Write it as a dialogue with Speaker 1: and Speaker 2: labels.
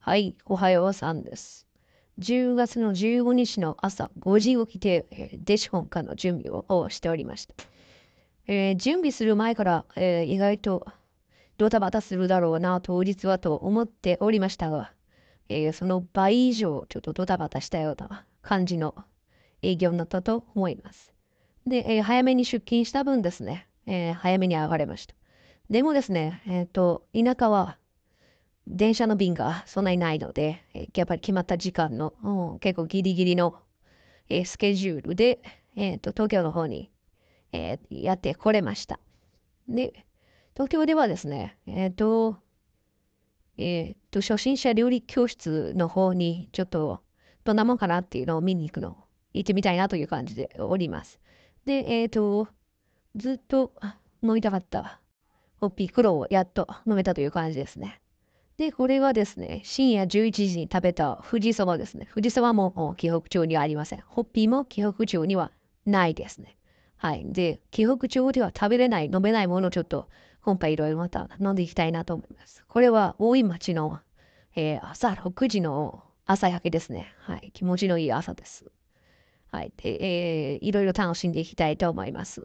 Speaker 1: はい、おはようさんです。10月の15日の朝5時起きて、えー、シ子本科の準備をしておりました。えー、準備する前から、えー、意外とドタバタするだろうな、当日はと思っておりましたが、えー、その倍以上ちょっとドタバタしたような感じの営業になったと思います。で、えー、早めに出勤した分ですね、えー、早めに上がれました。でもですね、えっ、と、田舎は電車の便がそんなにないので、やっぱり決まった時間の、うん、結構ギリギリの、えスケジュールで、えーと、東京の方に、えー、やってこれました。で、東京ではですね、えっ、ー、と、えっ、ー、と、初心者料理教室の方にちょっとどんなもんかなっていうのを見に行くの、行ってみたいなという感じでおります。で、えっ、と、ずっと飲みたかった。ッピー苦労をやっと飲めたという感じですね。で、これはですね、深夜11時に食べた富士そばですね。富士そばも紀北町にはありません。ホッピーも紀北町にはないですね。はい。で、紀北町では食べれない、飲めないものをちょっと、今回いろいろまた飲んでいきたいなと思います。これは大井町の、えー、朝6時の朝焼けですね。はい。気持ちのいい朝です。はい。で、えー、いろいろ楽しんでいきたいと思います。